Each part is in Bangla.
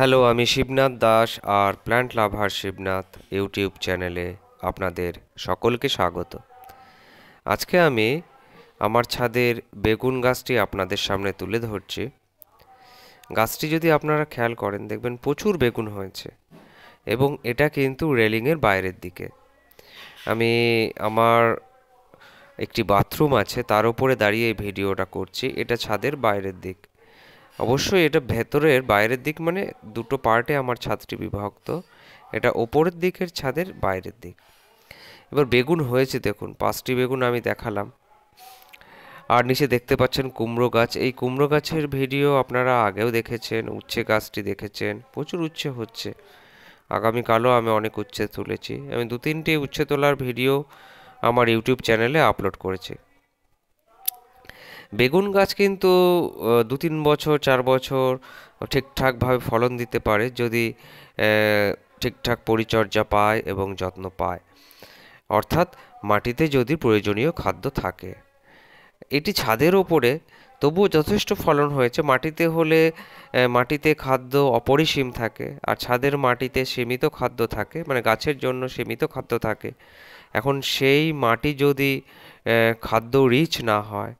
হ্যালো আমি শিবনাথ দাস আর প্ল্যান্ট লাভার শিবনাথ ইউটিউব চ্যানেলে আপনাদের সকলকে স্বাগত আজকে আমি আমার ছাদের বেগুন গাছটি আপনাদের সামনে তুলে ধরছি গাছটি যদি আপনারা খেয়াল করেন দেখবেন প্রচুর বেগুন হয়েছে এবং এটা কিন্তু রেলিংয়ের বাইরের দিকে আমি আমার একটি বাথরুম আছে তার উপরে দাঁড়িয়ে এই ভিডিওটা করছি এটা ছাদের বাইরের দিক অবশ্যই এটা ভেতরের বাইরের দিক মানে দুটো পার্টে আমার ছাদটি বিভক্ত এটা ওপরের দিকের ছাদের বাইরের দিক এবার বেগুন হয়েছে দেখুন পাঁচটি বেগুন আমি দেখালাম আর নিচে দেখতে পাচ্ছেন কুমড়ো গাছ এই কুমড়ো গাছের ভিডিও আপনারা আগেও দেখেছেন উচ্ছে গাছটি দেখেছেন প্রচুর উচ্ছে হচ্ছে আগামীকালও আমি অনেক উচ্ছে তুলেছি আমি দু তিনটি উচ্ছে তোলার ভিডিও আমার ইউটিউব চ্যানেলে আপলোড করেছি বেগুন গাছ কিন্তু দু তিন বছর চার বছর ঠিকঠাকভাবে ফলন দিতে পারে যদি ঠিকঠাক পরিচর্যা পায় এবং যত্ন পায় অর্থাৎ মাটিতে যদি প্রয়োজনীয় খাদ্য থাকে এটি ছাদের ওপরে তবুও যথেষ্ট ফলন হয়েছে মাটিতে হলে মাটিতে খাদ্য অপরিসীম থাকে আর ছাদের মাটিতে সীমিত খাদ্য থাকে মানে গাছের জন্য সীমিত খাদ্য থাকে এখন সেই মাটি যদি খাদ্য রিচ না হয়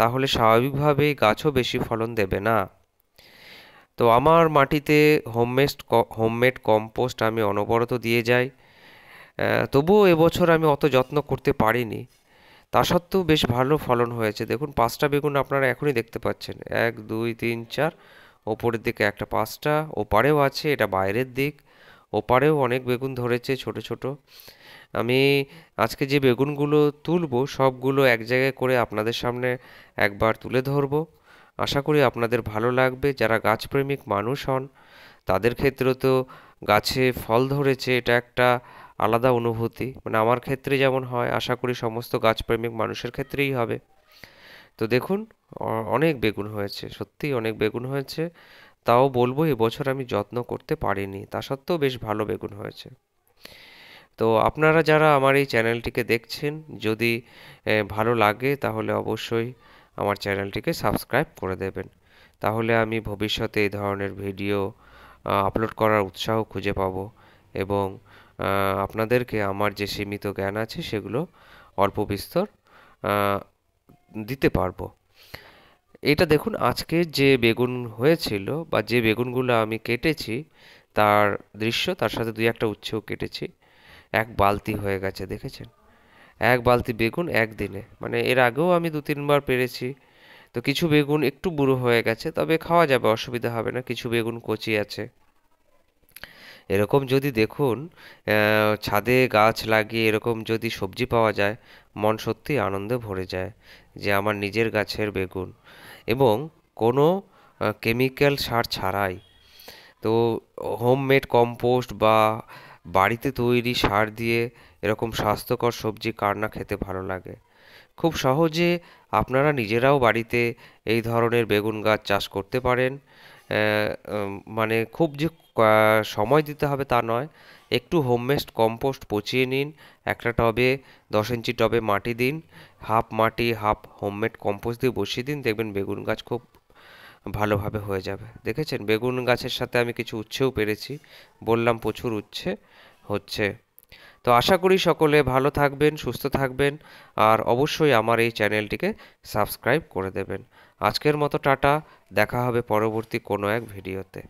তাহলে স্বাভাবিকভাবেই গাছও বেশি ফলন দেবে না তো আমার মাটিতে হোমমেস্ট হোমমেড কম্পোস্ট আমি অনবরত দিয়ে যাই তবুও এবছর আমি অত যত্ন করতে পারিনি তা সত্ত্বেও বেশ ভালো ফলন হয়েছে দেখুন পাঁচটা বেগুন আপনারা এখনই দেখতে পাচ্ছেন এক দুই তিন চার ওপরের দিকে একটা পাঁচটা ওপারেও আছে এটা বাইরের দিক ওপারেও অনেক বেগুন ধরেছে ছোট ছোট আমি আজকে যে বেগুনগুলো তুলব সবগুলো এক জায়গায় করে আপনাদের সামনে একবার তুলে ধরব আশা করি আপনাদের ভালো লাগবে যারা গাছপ্রেমিক মানুষ হন তাদের ক্ষেত্রে তো গাছে ফল ধরেছে এটা একটা আলাদা অনুভূতি মানে আমার ক্ষেত্রে যেমন হয় আশা করি সমস্ত গাছপ্রেমিক মানুষের ক্ষেত্রেই হবে তো দেখুন অনেক বেগুন হয়েছে সত্যি অনেক বেগুন হয়েছে তাও বলবো এবছর আমি যত্ন করতে পারিনি তা সত্ত্বেও বেশ ভালো বেগুন হয়েছে তো আপনারা যারা আমার এই চ্যানেলটিকে দেখছেন যদি ভালো লাগে তাহলে অবশ্যই আমার চ্যানেলটিকে সাবস্ক্রাইব করে দেবেন তাহলে আমি ভবিষ্যতে এই ধরনের ভিডিও আপলোড করার উৎসাহ খুঁজে পাব এবং আপনাদেরকে আমার যে সীমিত জ্ঞান আছে সেগুলো অল্প বিস্তর দিতে পারবো এটা দেখুন আজকে যে বেগুন হয়েছিল বা যে বেগুনগুলো আমি কেটেছি তার দৃশ্য তার সাথে দুই একটা উচ্ছেও কেটেছি এক বালতি হয়ে গেছে দেখেছেন এক বালতি বেগুন একদিনে মানে এর আগেও আমি দু তিনবার পেরেছি তো কিছু বেগুন একটু বুড়ো হয়ে গেছে তবে খাওয়া যাবে অসুবিধা হবে না কিছু বেগুন কচি আছে এরকম যদি দেখুন ছাদে গাছ লাগিয়ে এরকম যদি সবজি পাওয়া যায় মন সত্যি আনন্দে ভরে যায় যে আমার নিজের গাছের বেগুন এবং কোনো কেমিক্যাল সার ছাড়াই তো হোমমেড কম্পোস্ট বা বাড়িতে তৈরি সার দিয়ে এরকম স্বাস্থ্যকর সবজি কার না খেতে ভালো লাগে খুব সহজে আপনারা নিজেরাও বাড়িতে এই ধরনের বেগুন গাছ চাষ করতে পারেন মানে খুব যে সময় দিতে হবে তা নয় একটু হোমমেস্ট কম্পোস্ট পচিয়ে নিন একটা টবে দশ ইঞ্চি টবে মাটি দিন হাফ মাটি হাফ হোমমেড কম্পোস্ট দিয়ে বসিয়ে দিন দেখবেন বেগুন গাছ খুব ভালোভাবে হয়ে যাবে দেখেছেন বেগুন গাছের সাথে আমি কিছু উচ্ছেও পেরেছি বললাম প্রচুর উচ্ছে হচ্ছে তো আশা করি সকলে ভালো থাকবেন সুস্থ থাকবেন আর অবশ্যই আমার এই চ্যানেলটিকে সাবস্ক্রাইব করে দেবেন আজকের মতো টাটা দেখা হবে পরবর্তী কোনো এক ভিডিওতে